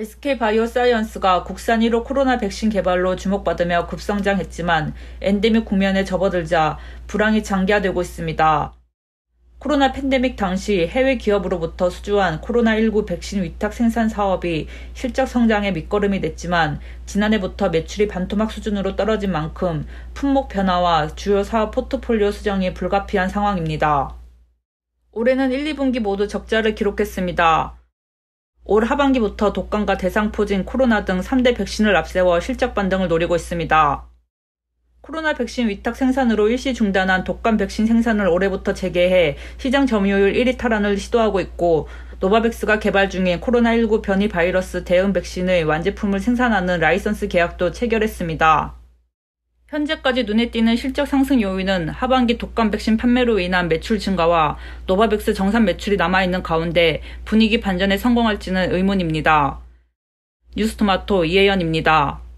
SK바이오사이언스가 국산 1호 코로나 백신 개발로 주목받으며 급성장했지만 엔데믹 국면에 접어들자 불황이 장기화되고 있습니다. 코로나 팬데믹 당시 해외 기업으로부터 수주한 코로나19 백신 위탁 생산 사업이 실적 성장에 밑거름이 됐지만 지난해부터 매출이 반토막 수준으로 떨어진 만큼 품목 변화와 주요 사업 포트폴리오 수정이 불가피한 상황입니다. 올해는 1, 2분기 모두 적자를 기록했습니다. 올 하반기부터 독감과 대상포진, 코로나 등 3대 백신을 앞세워 실적 반등을 노리고 있습니다. 코로나 백신 위탁 생산으로 일시 중단한 독감 백신 생산을 올해부터 재개해 시장 점유율 1위 탈환을 시도하고 있고 노바백스가 개발 중인 코로나19 변이 바이러스 대응 백신의 완제품을 생산하는 라이선스 계약도 체결했습니다. 현재까지 눈에 띄는 실적 상승 요인은 하반기 독감 백신 판매로 인한 매출 증가와 노바백스 정산 매출이 남아있는 가운데 분위기 반전에 성공할지는 의문입니다. 뉴스토마토 이혜연입니다.